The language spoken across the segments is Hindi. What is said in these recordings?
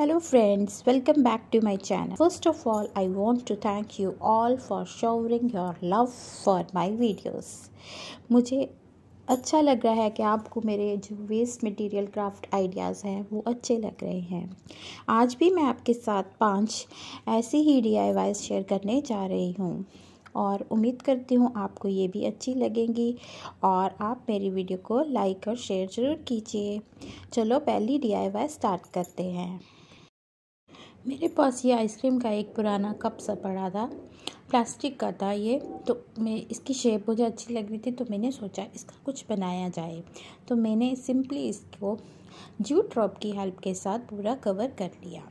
Hello friends, welcome back to my channel. First of all, I want to thank you all for showering your love for my videos. मुझे अच्छा लग रहा है कि आपको मेरे जो वेस्ट मटेरियल क्राफ्ट आइडियाज़ हैं वो अच्छे लग रहे हैं आज भी मैं आपके साथ पांच ऐसी ही डी शेयर करने जा रही हूँ और उम्मीद करती हूँ आपको ये भी अच्छी लगेंगी और आप मेरी वीडियो को लाइक और शेयर ज़रूर कीजिए चलो पहली डी स्टार्ट करते हैं मेरे पास ये आइसक्रीम का एक पुराना कप सा पड़ा था प्लास्टिक का था ये तो मैं इसकी शेप मुझे अच्छी लग रही थी तो मैंने सोचा इसका कुछ बनाया जाए तो मैंने सिंपली इसको जू ड्रॉप की हेल्प के साथ पूरा कवर कर लिया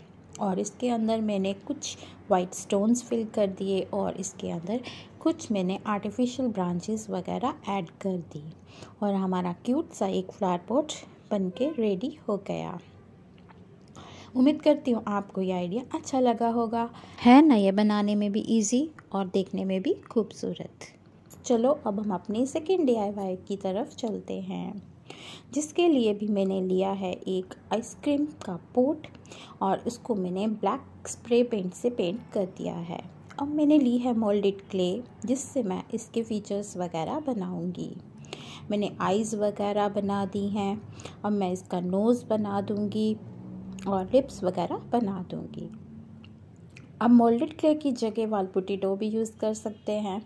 और इसके अंदर मैंने कुछ वाइट स्टोन्स फिल कर दिए और इसके अंदर कुछ मैंने आर्टिफिशियल ब्रांचेस वगैरह ऐड कर दी और हमारा क्यूट सा एक फ्लावर पॉट बन के रेडी हो गया उम्मीद करती हूँ आपको ये आइडिया अच्छा लगा होगा है ना ये बनाने में भी इजी और देखने में भी खूबसूरत चलो अब हम अपने सेकेंड डी की तरफ चलते हैं जिसके लिए भी मैंने लिया है एक आइसक्रीम का पोट और उसको मैंने ब्लैक स्प्रे पेंट से पेंट कर दिया है अब मैंने ली है मोल्डेड क्ले जिससे मैं इसके फीचर्स वगैरह बनाऊंगी मैंने आइज़ वगैरह बना दी हैं अब मैं इसका नोज़ बना दूंगी और लिप्स वगैरह बना दूँगी अब मोल्डेड क्ले की जगह पुटी डो भी यूज़ कर सकते हैं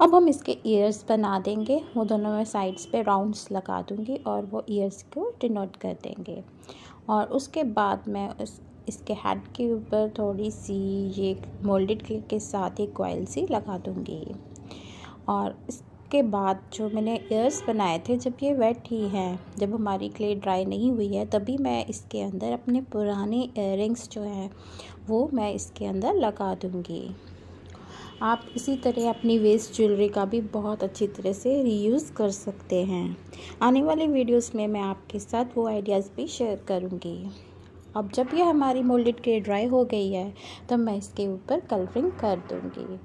अब हम इसके ईयर्स बना देंगे वो दोनों में साइड्स पे राउंड्स लगा दूंगी और वो ईयर्स को डिनोट कर देंगे और उसके बाद मैं उस इसके हेड के ऊपर थोड़ी सी ये मोल्डेड क्ले के साथ ही कॉयल सी लगा दूंगी और इस के बाद जो मैंने ईयर्स बनाए थे जब ये वेट ही हैं जब हमारी क्ले ड्राई नहीं हुई है तभी मैं इसके अंदर अपने पुराने इयर जो हैं वो मैं इसके अंदर लगा दूँगी आप इसी तरह अपनी वेस्ट ज्वेलरी का भी बहुत अच्छी तरह से रीयूज़ कर सकते हैं आने वाले वीडियोस में मैं आपके साथ वो आइडियाज़ भी शेयर करूँगी अब जब ये हमारी मोल्डेड ग्रे ड्राई हो गई है तो मैं इसके ऊपर कलरिंग कर दूँगी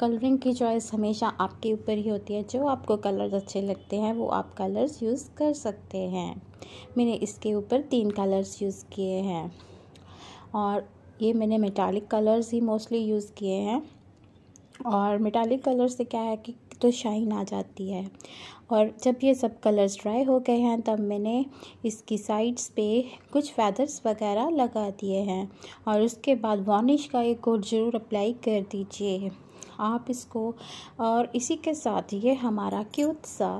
कलरिंग की चॉइस हमेशा आपके ऊपर ही होती है जो आपको कलर्स अच्छे लगते हैं वो आप कलर्स यूज़ कर सकते हैं मैंने इसके ऊपर तीन कलर्स यूज़ किए हैं और ये मैंने मेटालिक कलर्स ही मोस्टली यूज़ किए हैं और मेटालिक कलर से क्या है कि तो शाइन आ जाती है और जब ये सब कलर्स ड्राई हो गए हैं तब मैंने इसकी साइड्स पे कुछ फैदर्स वगैरह लगा दिए हैं और उसके बाद वार्निश का एक कोट ज़रूर अप्लाई कर दीजिए आप इसको और इसी के साथ ये हमारा क्यूट सा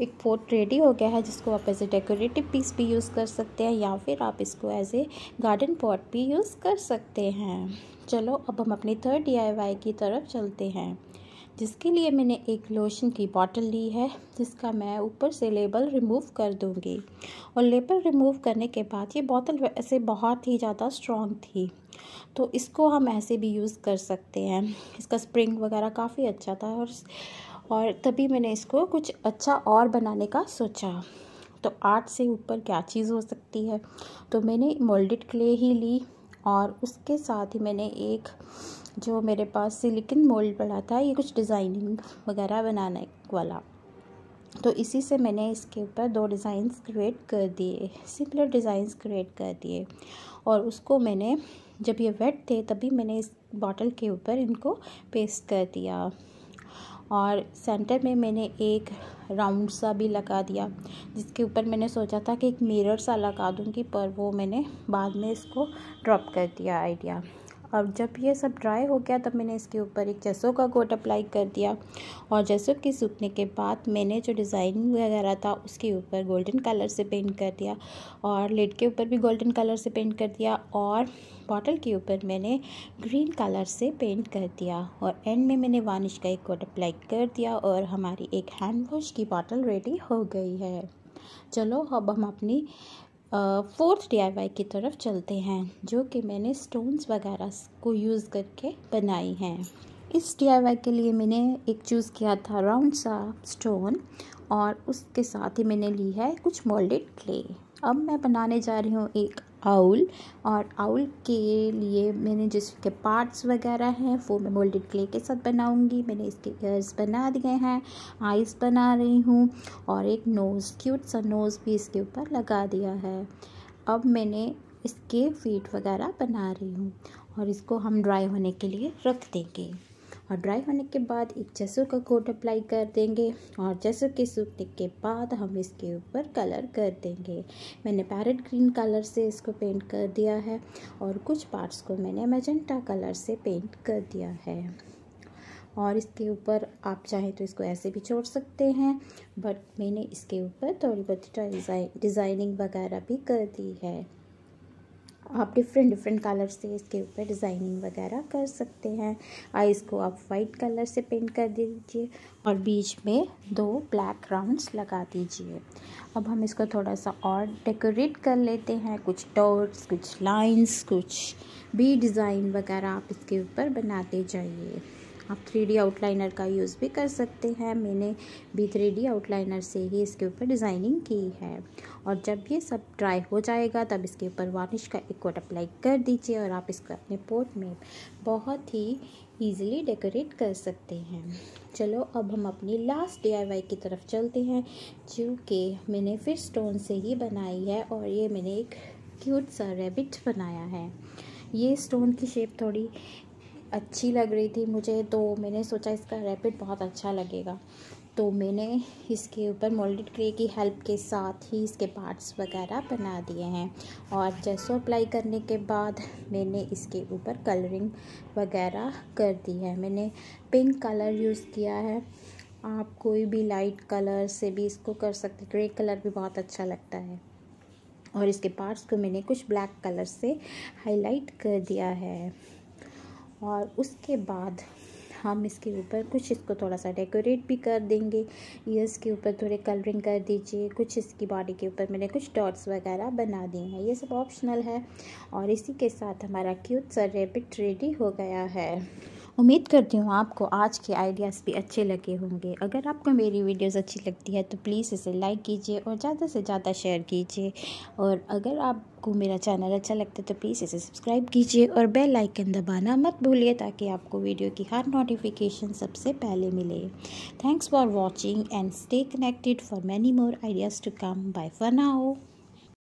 एक पोर्ट रेडी हो गया है जिसको आप एज ए डेकोरेटिव पीस भी यूज़ कर सकते हैं या फिर आप इसको एज ए गार्डन पॉट भी यूज़ कर सकते हैं चलो अब हम अपनी थर्ड डी की तरफ चलते हैं जिसके लिए मैंने एक लोशन की बॉटल ली है जिसका मैं ऊपर से लेबल रिमूव कर दूंगी और लेबल रिमूव करने के बाद ये बोतल वैसे बहुत ही ज़्यादा स्ट्रॉन्ग थी तो इसको हम ऐसे भी यूज़ कर सकते हैं इसका स्प्रिंग वगैरह काफ़ी अच्छा था और और तभी मैंने इसको कुछ अच्छा और बनाने का सोचा तो आर्ट से ऊपर क्या चीज़ हो सकती है तो मैंने मोल्डेड क्ले ही ली और उसके साथ ही मैंने एक जो मेरे पास सिलिकन मोल्ड पड़ा था ये कुछ डिज़ाइनिंग वगैरह बनाने वाला तो इसी से मैंने इसके ऊपर दो डिज़ाइंस क्रिएट कर दिए सिंपलर डिज़ाइंस क्रिएट कर दिए और उसको मैंने जब ये वेट थे तभी मैंने इस बॉटल के ऊपर इनको पेस्ट कर दिया और सेंटर में मैंने एक राउंड सा भी लगा दिया जिसके ऊपर मैंने सोचा था कि एक मिरर सा लगा दूँगी पर वो मैंने बाद में इसको ड्रॉप कर दिया आइडिया और जब ये सब ड्राई हो गया तब मैंने इसके ऊपर एक जैसो का कोट अप्लाई कर दिया और जैसो के सूखने के बाद मैंने जो डिज़ाइन वगैरह था उसके ऊपर गोल्डन कलर से पेंट कर दिया और लेड के ऊपर भी गोल्डन कलर से पेंट कर दिया और बॉटल के ऊपर मैंने ग्रीन कलर से पेंट कर दिया और एंड में मैंने वानिश का एक कोट अप्लाई कर दिया और हमारी एक हैंड वॉश की बॉटल रेडी हो गई है चलो अब हम अपनी फोर्थ डीआईवाई की तरफ चलते हैं जो कि मैंने स्टोन्स वगैरह को यूज़ करके बनाई हैं इस डीआईवाई के लिए मैंने एक चूज़ किया था राउंड सा स्टोन और उसके साथ ही मैंने ली है कुछ मोल्डेड क्ले अब मैं बनाने जा रही हूँ एक आउल और आउल के लिए मैंने जिसके पार्ट्स वगैरह हैं वो मैं मोल्डेड क्ले के साथ बनाऊंगी मैंने इसके ईयर्स बना दिए हैं आइज़ बना रही हूँ और एक नोज़ क्यूट सा नोज़ भी इसके ऊपर लगा दिया है अब मैंने इसके फीट वगैरह बना रही हूँ और इसको हम ड्राई होने के लिए रख देंगे और ड्राई होने के बाद एक जसूर का कोट अप्लाई कर देंगे और जसूर के सूखने के बाद हम इसके ऊपर कलर कर देंगे मैंने पैरट ग्रीन कलर से इसको पेंट कर दिया है और कुछ पार्ट्स को मैंने मैजेंटा कलर से पेंट कर दिया है और इसके ऊपर आप चाहें तो इसको ऐसे भी छोड़ सकते हैं बट मैंने इसके ऊपर थोड़ी बहुत डिज़ाइनिंग वगैरह भी कर दी है आप डिफरेंट डिफरेंट कलर से इसके ऊपर डिज़ाइनिंग वगैरह कर सकते हैं आइज़ को आप वाइट कलर से पेंट कर दीजिए और बीच में दो ब्लैक राउंड्स लगा दीजिए अब हम इसको थोड़ा सा और डेकोरेट कर लेते हैं कुछ डॉट्स कुछ लाइंस कुछ भी डिज़ाइन वगैरह आप इसके ऊपर बनाते जाइए आप थ्री डी आउटलाइनर का यूज़ भी कर सकते हैं मैंने भी थ्री डी आउटलाइनर से ही इसके ऊपर डिज़ाइनिंग की है और जब ये सब ड्राई हो जाएगा तब इसके ऊपर वार्निश का एक कोट अप्लाई कर दीजिए और आप इसको अपने पोर्ट में बहुत ही ईजिली डेकोरेट कर सकते हैं चलो अब हम अपनी लास्ट डी की तरफ चलते हैं जो कि मैंने फिर स्टोन से ही बनाई है और ये मैंने एक क्यूट सा रेबिट बनाया है ये स्टोन की शेप थोड़ी अच्छी लग रही थी मुझे तो मैंने सोचा इसका रैपिड बहुत अच्छा लगेगा तो मैंने इसके ऊपर मोल्डेड क्ले की हेल्प के साथ ही इसके पार्ट्स वगैरह बना दिए हैं और जैसो अप्लाई करने के बाद मैंने इसके ऊपर कलरिंग वगैरह कर दी है मैंने पिंक कलर यूज़ किया है आप कोई भी लाइट कलर से भी इसको कर सकते ग्रे कलर भी बहुत अच्छा लगता है और इसके पार्ट्स को मैंने कुछ ब्लैक कलर से हाईलाइट कर दिया है और उसके बाद हम इसके ऊपर कुछ इसको थोड़ा सा डेकोरेट भी कर देंगे ईयर्स के ऊपर थोड़े कलरिंग कर दीजिए कुछ इसकी बॉडी के ऊपर मैंने कुछ डॉट्स वगैरह बना दिए हैं ये सब ऑप्शनल है और इसी के साथ हमारा क्यूट सर रेपिट रेडी हो गया है उम्मीद करती हूँ आपको आज के आइडियाज़ भी अच्छे लगे होंगे अगर आपको मेरी वीडियोस अच्छी लगती है तो प्लीज़ इसे लाइक कीजिए और ज़्यादा से ज़्यादा शेयर कीजिए और अगर आपको मेरा चैनल अच्छा लगता है तो प्लीज़ इसे सब्सक्राइब कीजिए और बेल आइकन दबाना मत भूलिए ताकि आपको वीडियो की हर नोटिफिकेशन सबसे पहले मिले thanks for watching and stay connected for many more ideas to come bye for now